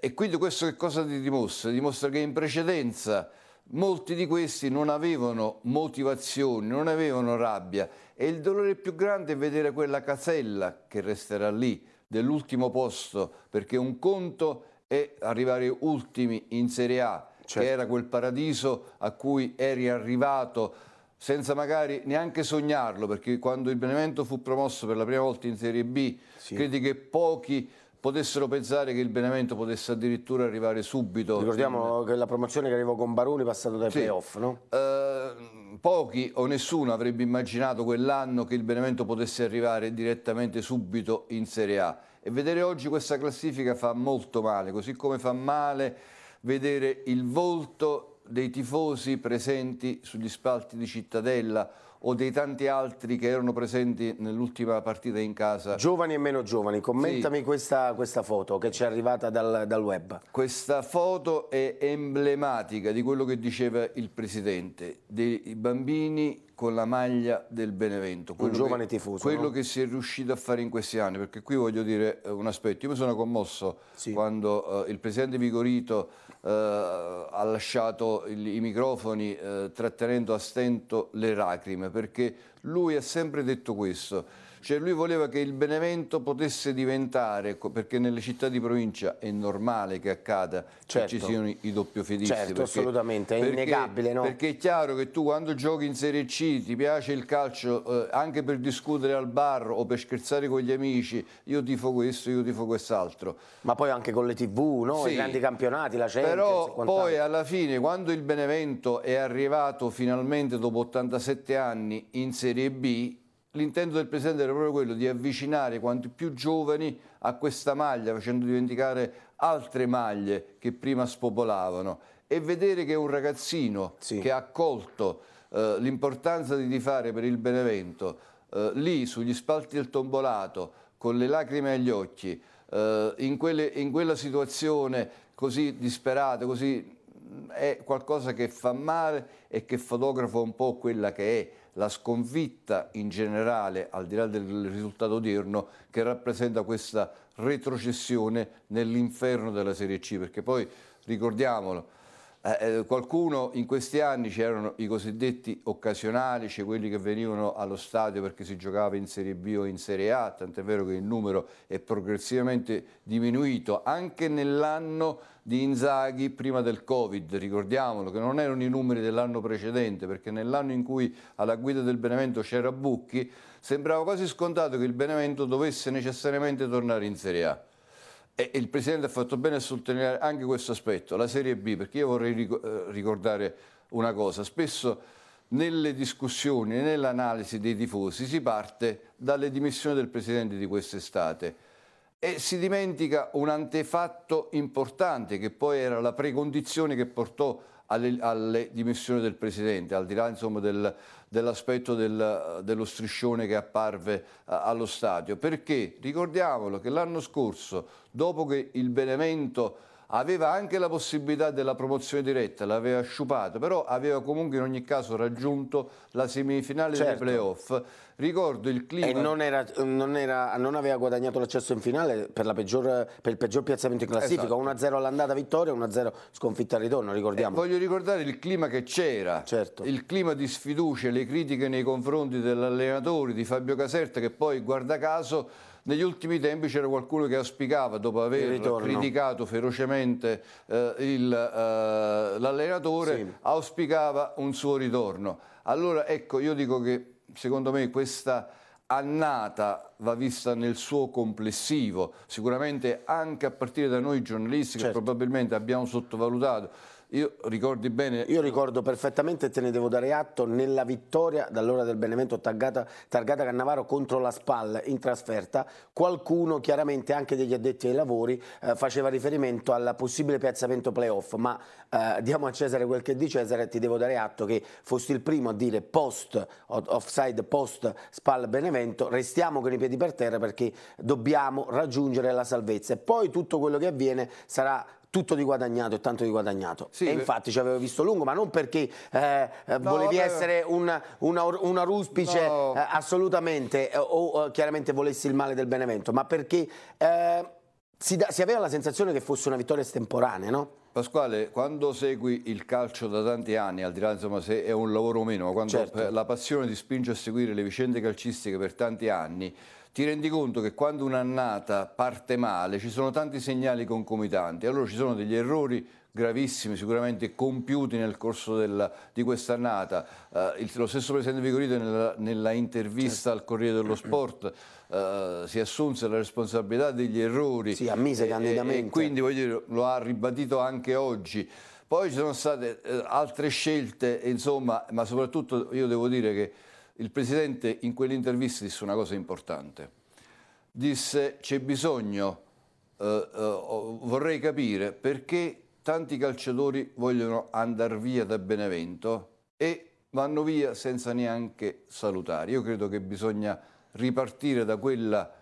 E quindi questo che cosa ti dimostra? Dimostra che in precedenza Molti di questi non avevano motivazioni, non avevano rabbia e il dolore più grande è vedere quella casella che resterà lì dell'ultimo posto, perché un conto è arrivare ultimi in Serie A, certo. che era quel paradiso a cui eri arrivato senza magari neanche sognarlo, perché quando il Benevento fu promosso per la prima volta in Serie B, sì. credi che pochi potessero pensare che il Benevento potesse addirittura arrivare subito. Ricordiamo in... che la promozione che arrivò con Baroni è passata dai sì. playoff, no? Eh, pochi o nessuno avrebbe immaginato quell'anno che il Benevento potesse arrivare direttamente subito in Serie A. E vedere oggi questa classifica fa molto male, così come fa male vedere il volto dei tifosi presenti sugli spalti di Cittadella o dei tanti altri che erano presenti nell'ultima partita in casa. Giovani e meno giovani, commentami sì. questa, questa, foto che ci è arrivata dal, dal web. Questa foto è emblematica di quello che diceva il Presidente, dei bambini con la maglia del Benevento. Un giovane che, tifoso. Quello no? che si è riuscito a fare in questi anni, perché qui voglio dire eh, un aspetto. Io mi sono commosso sì. quando eh, il presidente Vigorito eh, ha lasciato il, i microfoni eh, trattenendo a stento le lacrime, perché lui ha sempre detto questo cioè lui voleva che il Benevento potesse diventare, perché nelle città di provincia è normale che accada certo. che ci certo. siano i, doppio doppiofedisti. Certo, perché, assolutamente, è perché, innegabile. No? Perché è chiaro che tu quando giochi in Serie C ti piace il calcio eh, anche per discutere al bar o per scherzare con gli amici, io tifo questo, io tifo quest'altro. Ma poi anche con le tv, no? sì, i grandi campionati, la Champions. Però poi alla fine quando il Benevento è arrivato finalmente dopo 87 anni in Serie B L'intento del Presidente era proprio quello di avvicinare quanti più giovani a questa maglia, facendo dimenticare altre maglie che prima spopolavano e vedere che un ragazzino sì. che ha accolto eh, l'importanza di rifare per il Benevento, eh, lì sugli spalti del Tombolato, con le lacrime agli occhi, eh, in, quelle, in quella situazione così disperata, così mm, è qualcosa che fa male e che fotografa un po' quella che è la sconfitta in generale, al di là del risultato odierno, che rappresenta questa retrocessione nell'inferno della Serie C, perché poi ricordiamolo, eh, eh, qualcuno in questi anni c'erano i cosiddetti occasionali, cioè quelli che venivano allo stadio perché si giocava in Serie B o in Serie A, tant'è vero che il numero è progressivamente diminuito anche nell'anno di Inzaghi prima del Covid, ricordiamolo che non erano i numeri dell'anno precedente perché nell'anno in cui alla guida del Benevento c'era Bucchi sembrava quasi scontato che il Benevento dovesse necessariamente tornare in Serie A. E il Presidente ha fatto bene a sottolineare anche questo aspetto, la Serie B, perché io vorrei eh, ricordare una cosa. Spesso nelle discussioni, nell'analisi dei tifosi si parte dalle dimissioni del Presidente di quest'estate e si dimentica un antefatto importante che poi era la precondizione che portò alle, alle dimissioni del Presidente, al di là insomma, del, dell'aspetto del, dello striscione che apparve uh, allo stadio, perché ricordiamolo che l'anno scorso, dopo che il Benevento aveva anche la possibilità della promozione diretta, l'aveva sciupato, però aveva comunque in ogni caso raggiunto la semifinale certo. dei playoff. Ricordo il clima... E non, era, non, era, non aveva guadagnato l'accesso in finale per, peggior, per, il peggior piazzamento in classifica, esatto. 1-0 all'andata vittoria, 1-0 sconfitta al ritorno, ricordiamo. E eh, voglio ricordare il clima che c'era, certo. il clima di sfiducia, le critiche nei confronti dell'allenatore, di Fabio Caserta, che poi guarda caso negli ultimi tempi c'era qualcuno che auspicava, dopo aver criticato ferocemente eh, eh, l'allenatore, sì. auspicava un suo ritorno. Allora ecco, io dico che secondo me questa annata va vista nel suo complessivo, sicuramente anche a partire da noi giornalisti certo. che probabilmente abbiamo sottovalutato io ricordi bene. Io ricordo perfettamente te ne devo dare atto nella vittoria dall'ora del Benevento targata, targata Cannavaro contro la SPAL in trasferta. Qualcuno, chiaramente anche degli addetti ai lavori, eh, faceva riferimento al possibile piazzamento playoff. Ma eh, diamo a Cesare quel che è di Cesare e ti devo dare atto che fosti il primo a dire post offside post SPAL Benevento. Restiamo con i piedi per terra perché dobbiamo raggiungere la salvezza. E poi tutto quello che avviene sarà tutto di guadagnato e tanto di guadagnato. Sì, e eh. infatti ci avevo visto lungo, ma non perché eh, eh no, volevi vabbè. essere una, una, una ruspice no. eh, assolutamente eh, o chiaramente volessi il male del Benevento, ma perché eh, si, da, si, aveva la sensazione che fosse una vittoria estemporanea, no? Pasquale, quando segui il calcio da tanti anni, al di là insomma, se è un lavoro o meno, ma quando certo. la passione ti spinge a seguire le vicende calcistiche per tanti anni, ti rendi conto che quando un'annata parte male ci sono tanti segnali concomitanti, allora ci sono degli errori gravissimi sicuramente compiuti nel corso della, di quest'annata. Uh, eh, lo stesso Presidente Vigorito nella, nella intervista certo. al Corriere dello Sport uh, si assunse la responsabilità degli errori. Si ammise candidamente. E, e quindi dire, lo ha ribadito anche oggi. Poi ci sono state eh, altre scelte, insomma, ma soprattutto io devo dire che il Presidente in quell'intervista disse una cosa importante. Disse c'è bisogno, eh, eh, vorrei capire perché tanti calciatori vogliono andare via da Benevento e vanno via senza neanche salutare. Io credo che bisogna ripartire da quella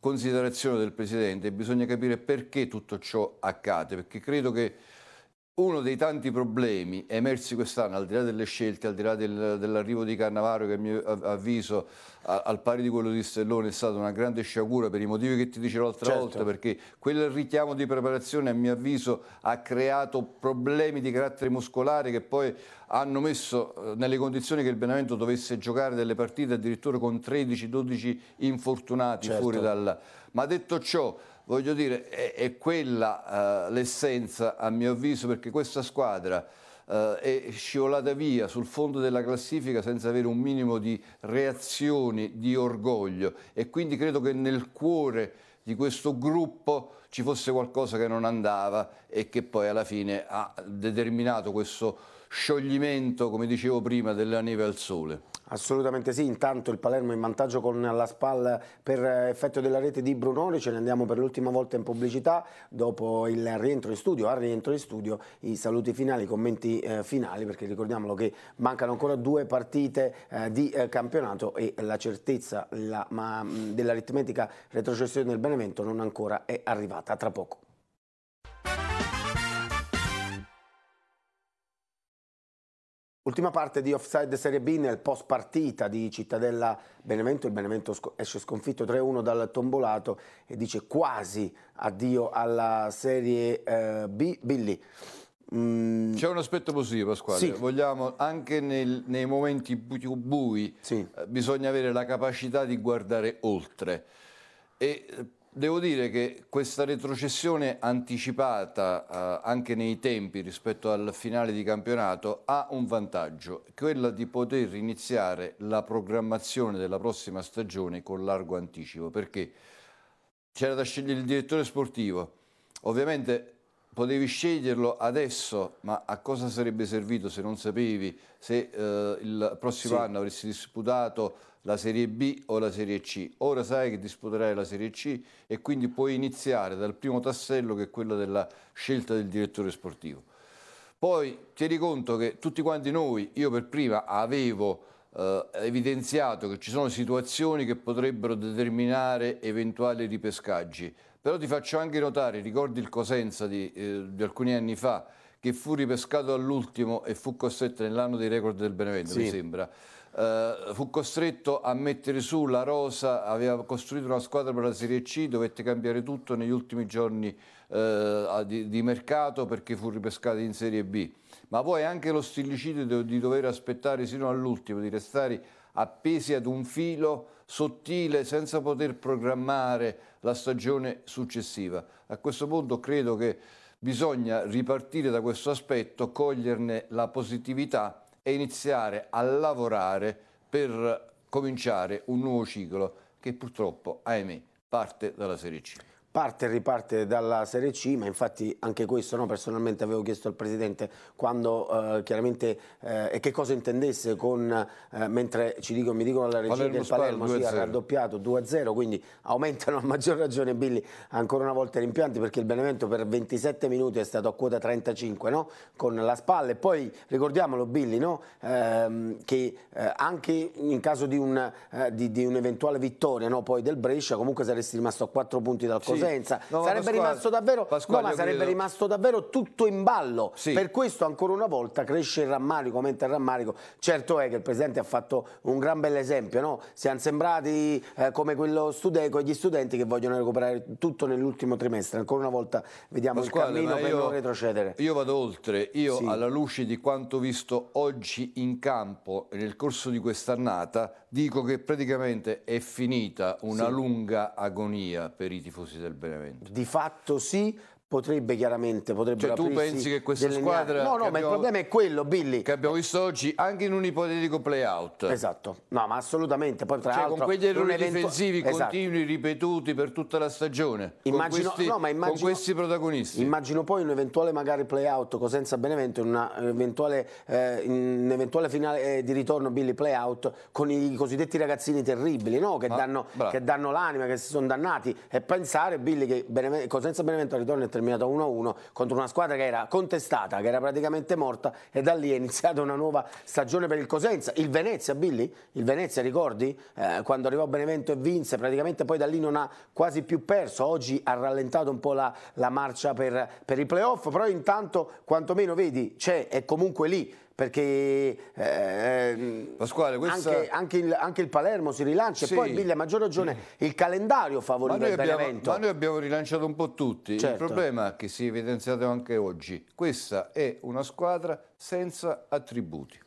considerazione del Presidente, bisogna capire perché tutto ciò accade, perché credo che uno dei tanti problemi emersi quest'anno, al di là delle scelte, al di là del, dell'arrivo di Cannavaro, che a mio avviso, a, al pari di quello di Stellone, è stata una grande sciagura per i motivi che ti dicevo l'altra certo. volta, perché quel richiamo di preparazione, a mio avviso, ha creato problemi di carattere muscolare che poi hanno messo eh, nelle condizioni che il Benevento dovesse giocare delle partite addirittura con 13-12 infortunati certo. fuori dal... Ma detto ciò, voglio dire, è, è quella uh, l'essenza a mio avviso perché questa squadra uh, è scivolata via sul fondo della classifica senza avere un minimo di reazioni, di orgoglio e quindi credo che nel cuore di questo gruppo ci fosse qualcosa che non andava e che poi alla fine ha determinato questo scioglimento, come dicevo prima, della neve al sole. Assolutamente sì, intanto il Palermo in vantaggio con la spalla per eh, effetto della rete di Brunori, ce ne andiamo per l'ultima volta in pubblicità, dopo il rientro in studio, al rientro in studio i saluti finali, i commenti eh, finali, perché ricordiamolo che mancano ancora due partite eh, di eh, campionato e la certezza mm, dell'aritmetica retrocessione del Benevento non ancora è arrivata, tra poco. Ultima parte di Offside Serie B nel post partita di Cittadella Benevento, il Benevento esce sconfitto 3-1 dal Tombolato e dice quasi addio alla Serie eh, B. Billy. Mm. C'è un aspetto positivo Pasquale, sì. vogliamo anche nel, nei momenti più bui sì. Eh, bisogna avere la capacità di guardare oltre e eh, Devo dire che questa retrocessione anticipata eh, anche nei tempi rispetto al finale di campionato ha un vantaggio, quella di poter iniziare la programmazione della prossima stagione con largo anticipo, perché c'era da scegliere il direttore sportivo, ovviamente potevi sceglierlo adesso, ma a cosa sarebbe servito se non sapevi se eh, il prossimo sì. anno avresti disputato la Serie B o la Serie C. Ora sai che disputerai la Serie C e quindi puoi iniziare dal primo tassello che è quello della scelta del direttore sportivo. Poi tieni conto che tutti quanti noi, io per prima, avevo eh, evidenziato che ci sono situazioni che potrebbero determinare eventuali ripescaggi. Però ti faccio anche notare, ricordi il Cosenza di, eh, di alcuni anni fa, che fu ripescato all'ultimo e fu costretto nell'anno dei record del Benevento, sì. mi sembra Uh, fu costretto a mettere su la rosa, aveva costruito una squadra per la Serie C, dovette cambiare tutto negli ultimi giorni uh, di, di, mercato perché fu ripescato in Serie B. Ma poi anche lo stillicidio di, di dover aspettare sino all'ultimo, di restare appesi ad un filo sottile senza poter programmare la stagione successiva. A questo punto credo che bisogna ripartire da questo aspetto, coglierne la positività e iniziare a lavorare per cominciare un nuovo ciclo che purtroppo, ahimè, parte dalla Serie C parte e riparte dalla Serie C, ma infatti anche questo no, personalmente avevo chiesto al Presidente quando eh, chiaramente eh, che cosa intendesse con, eh, mentre ci dicono, mi dicono alla regia Palermo che il Palermo sia raddoppiato 2-0, quindi aumentano a maggior ragione Billy ancora una volta i rimpianti perché il Benevento per 27 minuti è stato a quota 35 no? con la spalla e poi ricordiamolo Billy no? Ehm, che eh, anche in caso di, un, eh, di, di un'eventuale vittoria poi del Brescia comunque saresti rimasto a 4 punti dal sì, Cosenza. No, sarebbe, rimasto davvero, Pasquale, no, sarebbe rimasto davvero, tutto in ballo. Sì. Per questo ancora una volta cresce il rammarico, aumenta il rammarico. Certo è che il Presidente ha fatto un gran bell'esempio, no? siamo sembrati eh, come quello studeco e gli studenti che vogliono recuperare tutto nell'ultimo trimestre. Ancora una volta vediamo Pasquale, il cammino per non retrocedere. Io vado oltre, io sì. alla luce di quanto visto oggi in campo nel corso di quest'annata dico che praticamente è finita una sì. lunga agonia per i tifosi del del Benevento. Di fatto sì, potrebbe chiaramente potrebbe cioè, tu pensi che questa squadra no no ma il problema è quello Billy che abbiamo visto oggi anche in un ipotetico playout esatto no ma assolutamente poi tra cioè, l'altro con quegli errori difensivi esatto. continui ripetuti per tutta la stagione immagino, con, questi, no, immagino, con questi protagonisti immagino poi un eventuale magari playout Cosenza Benevento in una eventuale, eh, in eventuale finale eh, di ritorno Billy playout con i cosiddetti ragazzini terribili no? che, ma, ah, danno, che, danno, l'anima che si sono dannati e pensare Billy che Benevento, Cosenza Benevento ritorna il 3 terminato 1-1 contro una squadra che era contestata, che era praticamente morta e da lì è iniziata una nuova stagione per il Cosenza. Il Venezia, Billy? Il Venezia, ricordi? Eh, quando arrivò Benevento e vinse, praticamente poi da lì non ha quasi più perso. Oggi ha rallentato un po' la, la marcia per, per i playoff, però intanto quantomeno vedi c'è, è comunque lì perché eh, Pasquale, questa... anche, anche, il, anche, il, Palermo si rilancia sì. e poi Billy ha maggior ragione il calendario favorito il Benevento. Ma noi abbiamo rilanciato un po' tutti, certo. il problema che si è evidenziato anche oggi, questa è una squadra senza attributi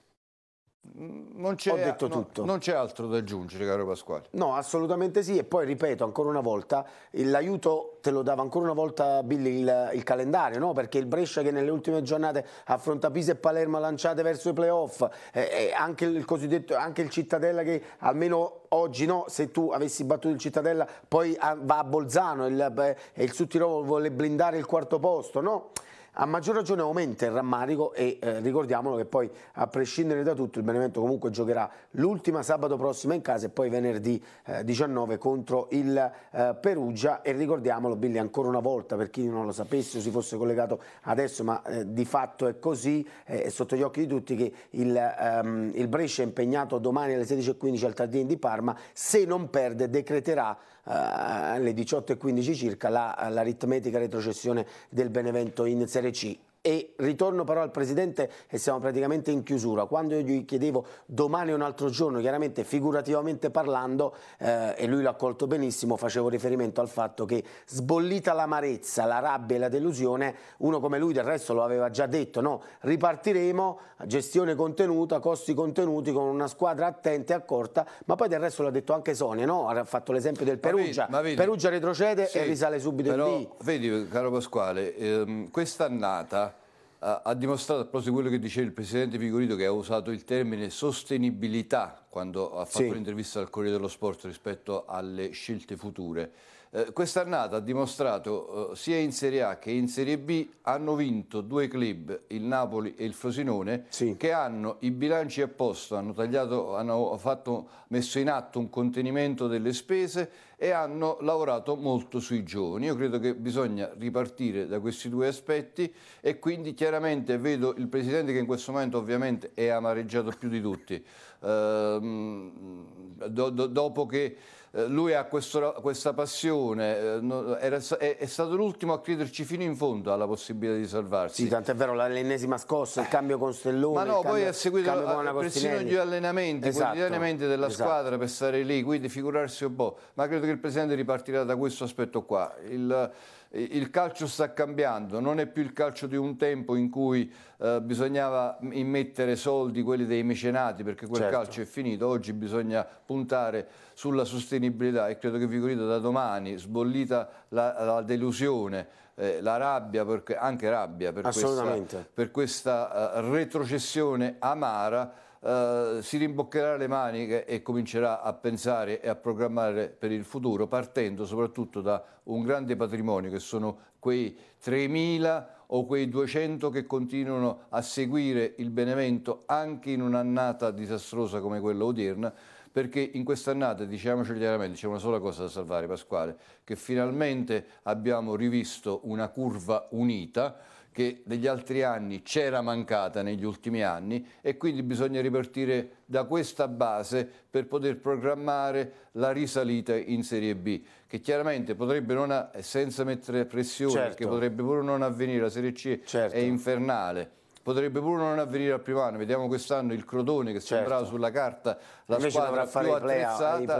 non c'è, Ho detto no, tutto. Non c'è altro da aggiungere, caro Pasquale. No, assolutamente sì. E poi ripeto ancora una volta: l'aiuto te lo dava ancora una volta Billy il, il calendario, no? perché il Brescia, che nelle ultime giornate affronta Pisa e Palermo lanciate verso i playoff, eh, anche il cosiddetto anche il Cittadella, che almeno oggi no, se tu avessi battuto il Cittadella, poi ah, va a Bolzano e il, il Suttirolo vuole blindare il quarto posto, no? a maggior ragione aumenta il rammarico e eh, ricordiamolo che poi a prescindere da tutto il Benevento comunque giocherà l'ultima sabato prossima in casa e poi venerdì eh, 19 contro il eh, Perugia e ricordiamolo Billy ancora una volta per chi non lo sapesse o si fosse collegato adesso ma eh, di fatto è così, eh, è sotto gli occhi di tutti che il, ehm, il Brescia è impegnato domani alle 16.15 al Tardini di Parma, se non perde decreterà eh, alle 18.15 circa l'aritmetica retrocessione del Benevento in Serie C e ritorno però al Presidente e siamo praticamente in chiusura. Quando io gli chiedevo domani un altro giorno, chiaramente figurativamente parlando, eh, e lui l'ha accolto benissimo, facevo riferimento al fatto che sbollita l'amarezza, la rabbia e la delusione, uno come lui del resto lo aveva già detto, no? ripartiremo, gestione contenuta, costi contenuti, con una squadra attenta e accorta, ma poi del resto l'ha detto anche Sonia, no? ha fatto l'esempio del Perugia, ma vedi, ma vedi. Perugia retrocede sì, e risale subito però, in B. Vedi caro Pasquale, ehm, quest'annata ha, dimostrato a quello che diceva il Presidente Figurito che ha usato il termine sostenibilità quando ha fatto sì. l'intervista al Corriere dello Sport rispetto alle scelte future. Eh, quest'annata ha dimostrato eh, sia in Serie A che in Serie B hanno vinto due club, il Napoli e il Frosinone, sì. che hanno i bilanci a posto, hanno, tagliato, hanno fatto, messo in atto un contenimento delle spese e hanno lavorato molto sui giovani. Io credo che bisogna ripartire da questi due aspetti e quindi chiaramente vedo il Presidente che in questo momento ovviamente è amareggiato più di tutti. Eh, do, do, dopo che eh, lui ha questo, questa passione, eh, era, è, è, stato l'ultimo a crederci fino in fondo alla possibilità di salvarsi. Sì, tanto è vero, l'ennesima scossa, il cambio con Stellone. Ma no, poi ha seguito a, persino gli allenamenti, esatto, quotidianamente della esatto. squadra per stare lì, quindi figurarsi un po'. Ma credo che il Presidente ripartirà da questo aspetto qua. Il, il calcio sta cambiando, non è più il calcio di un tempo in cui eh, bisognava immettere soldi, quelli dei mecenati, perché quel certo. calcio è finito, oggi bisogna puntare sulla sostenibilità e credo che Vigorito da domani, sbollita la, la delusione, eh, la rabbia, per, anche rabbia per questa, per questa uh, retrocessione amara, eh, si rimboccherà le maniche e comincerà a pensare e a programmare per il futuro, partendo soprattutto da un grande patrimonio che sono quei 3.000 o quei 200 che continuano a seguire il Benevento anche in un'annata disastrosa come quella odierna, perché in quest'annata, diciamoci chiaramente, c'è diciamo una sola cosa da salvare, Pasquale, che finalmente abbiamo rivisto una curva unita, che negli altri anni c'era mancata negli ultimi anni e quindi bisogna ripartire da questa base per poter programmare la risalita in Serie B, che chiaramente potrebbe non, senza mettere pressione, certo. che potrebbe pure non avvenire, la Serie C certo. è infernale potrebbe pure non avvenire al primo anno. Vediamo quest'anno il Crotone che certo. sembrava sulla carta la Invece squadra più attrezzata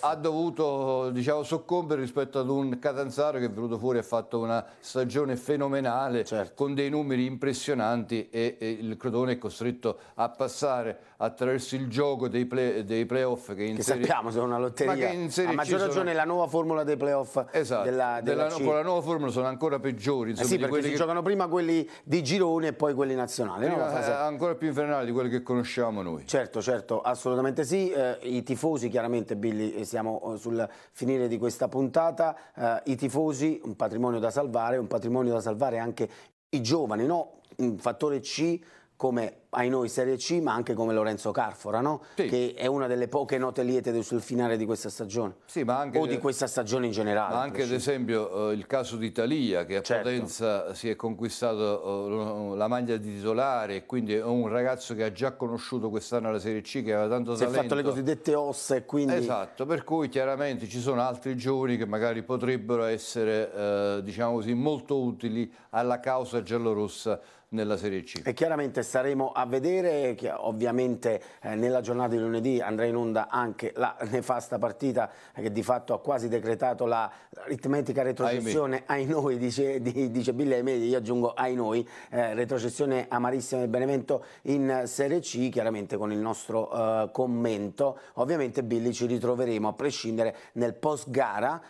ha dovuto diciamo, soccombere rispetto ad un Catanzaro che è venuto fuori e ha fatto una stagione fenomenale certo. con dei numeri impressionanti e, e, il Crotone è costretto a passare attraverso il gioco dei, play, dei playoff che, in che serie... sappiamo sono una lotteria. Ma che a maggior ragione sono... la nuova formula dei playoff esatto, della, della, della Con la nuova formula sono ancora peggiori. Insomma, eh sì, perché si che... giocano prima quelli di girone e poi quelli nazionali nazionale. Prima, no? fase... Eh, ancora più infernale di quelle che conosciamo noi. Certo, certo, assolutamente sì. Eh, I tifosi, chiaramente Billy, eh, siamo eh, sul finire di questa puntata, eh, i tifosi, un patrimonio da salvare, un patrimonio da salvare anche i giovani, no? Un fattore C come ai noi Serie C, ma anche come Lorenzo Carfora, no? sì. che è una delle poche note liete sul finale di questa stagione, sì, anche, o di questa stagione in generale. Ma anche ad esempio eh, il caso di Italia, che a certo. Potenza si è conquistato eh, la maglia di titolare, e quindi è un ragazzo che ha già conosciuto quest'anno la Serie C, che aveva tanto si talento. Si è fatto le cosiddette ossa e quindi... Esatto, per cui chiaramente ci sono altri giovani che magari potrebbero essere, eh, diciamo così, molto utili alla causa giallorossa nella Serie C. E chiaramente saremo a vedere che ovviamente eh, nella giornata di lunedì andrà in onda anche la nefasta partita che di fatto ha quasi decretato la ritmetica retrocessione ai, noi, dice, di, dice Billy Aimei, io aggiungo ai noi, eh, retrocessione amarissima del Benevento in Serie C, chiaramente con il nostro eh, commento. Ovviamente Billy ci ritroveremo a prescindere nel post gara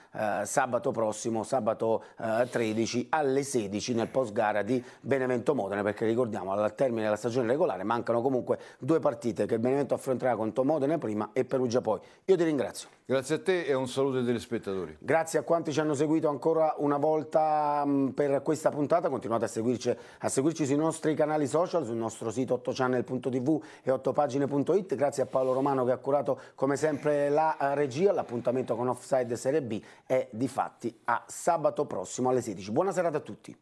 eh, sabato prossimo, sabato 13 eh, alle 16 nel post gara di Benevento Modena perché ricordiamo al termine della stagione regolare regolare, mancano comunque due partite che il Benevento affronterà contro Modena prima e Perugia poi. Io ti ringrazio. Grazie a te e un saluto ai telespettatori. Grazie a quanti ci hanno seguito ancora una volta mm, per questa puntata, continuate a seguirci, a seguirci sui nostri canali social, sul nostro sito 8channel.tv e 8pagine.it, grazie a Paolo Romano che ha curato come sempre la eh, regia, l'appuntamento con Offside Serie B è di fatti a sabato prossimo alle 16. Buona serata a tutti.